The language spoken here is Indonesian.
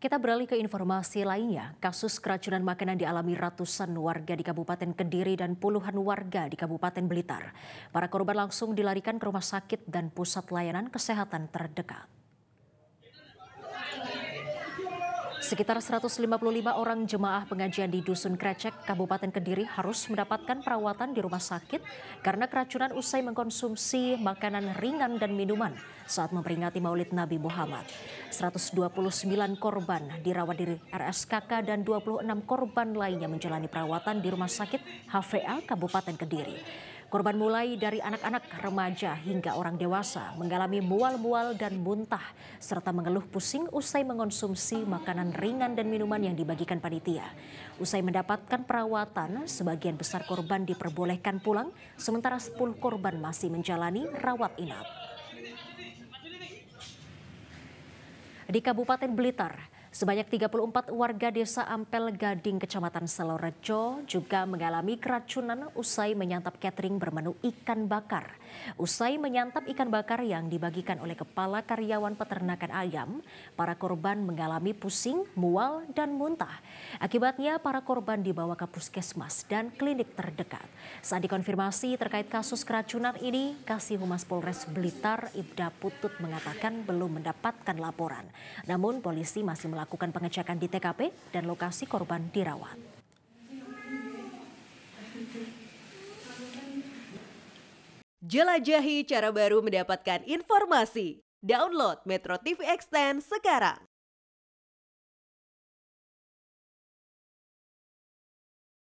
Kita beralih ke informasi lainnya. Kasus keracunan makanan dialami ratusan warga di Kabupaten Kediri dan puluhan warga di Kabupaten Blitar. Para korban langsung dilarikan ke rumah sakit dan pusat layanan kesehatan terdekat. Sekitar 155 orang jemaah pengajian di Dusun Krecek, Kabupaten Kediri harus mendapatkan perawatan di rumah sakit karena keracunan usai mengkonsumsi makanan ringan dan minuman saat memperingati maulid Nabi Muhammad. 129 korban dirawat di RSKK dan 26 korban lainnya menjalani perawatan di rumah sakit HVA Kabupaten Kediri. Korban mulai dari anak-anak remaja hingga orang dewasa mengalami mual-mual dan muntah serta mengeluh pusing usai mengonsumsi makanan ringan dan minuman yang dibagikan panitia. Usai mendapatkan perawatan, sebagian besar korban diperbolehkan pulang sementara 10 korban masih menjalani rawat inap. Di Kabupaten Blitar, Sebanyak 34 warga desa Ampel Gading Kecamatan Selorejo juga mengalami keracunan usai menyantap catering bermenu ikan bakar. Usai menyantap ikan bakar yang dibagikan oleh kepala karyawan peternakan ayam, para korban mengalami pusing, mual, dan muntah. Akibatnya para korban dibawa ke puskesmas dan klinik terdekat. Saat dikonfirmasi terkait kasus keracunan ini, Kasih Humas Polres Blitar Ibda Putut mengatakan belum mendapatkan laporan. Namun polisi masih melakukan melakukan pengecekan di TKP dan lokasi korban dirawat. Jelajahi cara baru mendapatkan informasi. Download Metro TV Extend sekarang.